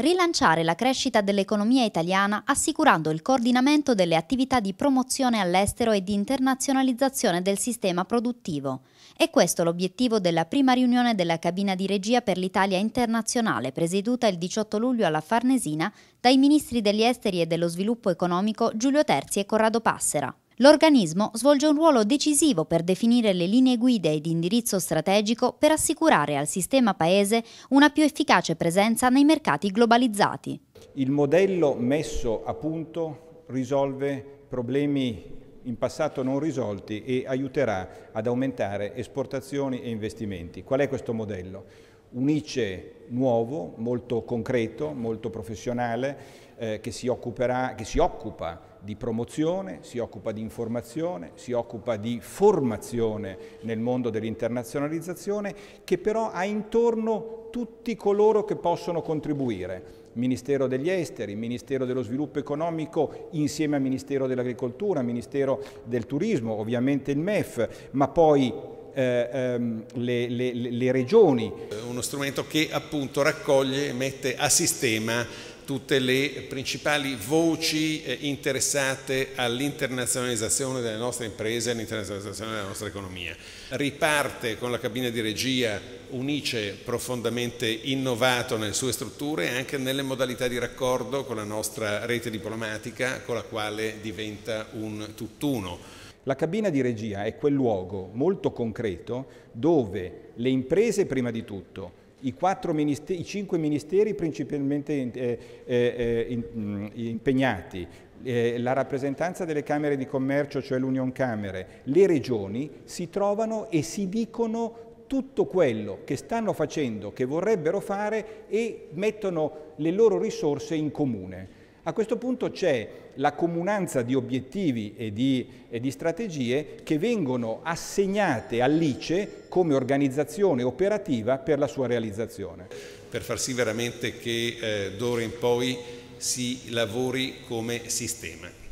rilanciare la crescita dell'economia italiana assicurando il coordinamento delle attività di promozione all'estero e di internazionalizzazione del sistema produttivo. È questo l'obiettivo della prima riunione della cabina di regia per l'Italia internazionale, presieduta il 18 luglio alla Farnesina dai ministri degli esteri e dello sviluppo economico Giulio Terzi e Corrado Passera. L'organismo svolge un ruolo decisivo per definire le linee guida ed indirizzo strategico per assicurare al sistema Paese una più efficace presenza nei mercati globalizzati. Il modello messo a punto risolve problemi in passato non risolti e aiuterà ad aumentare esportazioni e investimenti. Qual è questo modello? un ICE nuovo, molto concreto, molto professionale, eh, che, si occuperà, che si occupa di promozione, si occupa di informazione, si occupa di formazione nel mondo dell'internazionalizzazione, che però ha intorno tutti coloro che possono contribuire. Ministero degli Esteri, Ministero dello Sviluppo Economico insieme al Ministero dell'Agricoltura, Ministero del Turismo, ovviamente il MEF, ma poi eh, ehm, le, le, le regioni. Eh, uno strumento che appunto raccoglie e mette a sistema tutte le principali voci eh, interessate all'internazionalizzazione delle nostre imprese e all'internazionalizzazione della nostra economia. Riparte con la cabina di regia Unice profondamente innovato nelle sue strutture e anche nelle modalità di raccordo con la nostra rete diplomatica con la quale diventa un tutt'uno. La cabina di regia è quel luogo molto concreto dove le imprese prima di tutto, i, ministeri, i cinque ministeri principalmente eh, eh, eh in, mm, impegnati, eh, la rappresentanza delle Camere di Commercio, cioè l'Union Camere, le regioni si trovano e si dicono tutto quello che stanno facendo, che vorrebbero fare e mettono le loro risorse in comune. A questo punto c'è la comunanza di obiettivi e di, e di, strategie che vengono assegnate all'ICE come organizzazione operativa per la sua realizzazione. Per far sì veramente che eh, d'ora in poi si lavori come sistema.